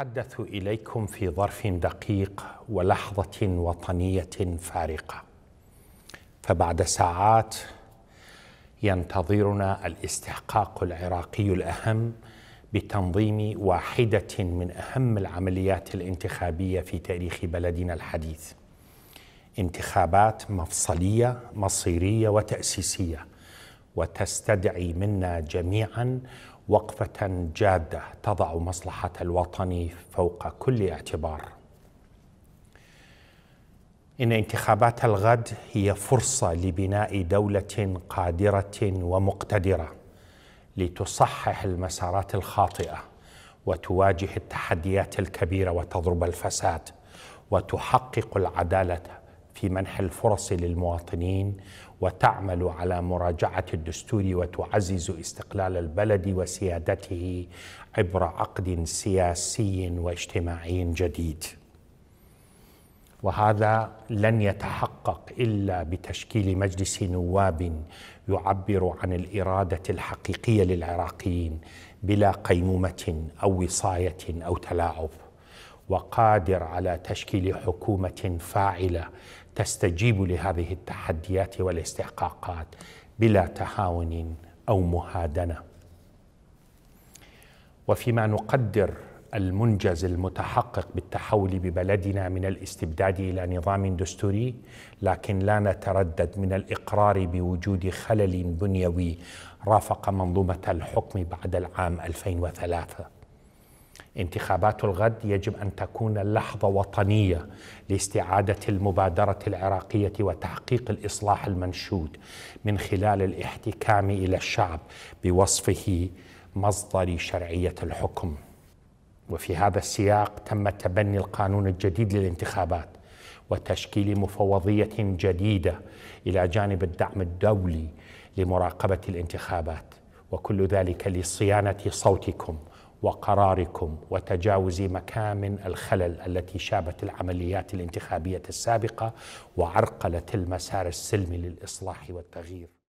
أتحدث إليكم في ظرف دقيق ولحظة وطنية فارقة فبعد ساعات ينتظرنا الاستحقاق العراقي الأهم بتنظيم واحدة من أهم العمليات الانتخابية في تاريخ بلدنا الحديث انتخابات مفصلية مصيرية وتأسيسية وتستدعي منا جميعا وقفه جاده تضع مصلحه الوطن فوق كل اعتبار ان انتخابات الغد هي فرصه لبناء دوله قادره ومقتدره لتصحح المسارات الخاطئه وتواجه التحديات الكبيره وتضرب الفساد وتحقق العداله في منح الفرص للمواطنين وتعمل على مراجعه الدستور وتعزز استقلال البلد وسيادته عبر عقد سياسي واجتماعي جديد وهذا لن يتحقق الا بتشكيل مجلس نواب يعبر عن الاراده الحقيقيه للعراقيين بلا قيمومه او وصايه او تلاعب وقادر على تشكيل حكومه فاعله تستجيب لهذه التحديات والاستحقاقات بلا تهاون او مهادنه وفيما نقدر المنجز المتحقق بالتحول ببلدنا من الاستبداد الى نظام دستوري لكن لا نتردد من الاقرار بوجود خلل بنيوي رافق منظومه الحكم بعد العام 2003 انتخابات الغد يجب ان تكون لحظه وطنيه لاستعاده المبادره العراقيه وتحقيق الاصلاح المنشود من خلال الاحتكام الى الشعب بوصفه مصدر شرعيه الحكم. وفي هذا السياق تم تبني القانون الجديد للانتخابات وتشكيل مفوضيه جديده الى جانب الدعم الدولي لمراقبه الانتخابات وكل ذلك لصيانه صوتكم وقراركم وتجاوز مكامن الخلل التي شابت العمليات الانتخابيه السابقه وعرقلت المسار السلمي للاصلاح والتغيير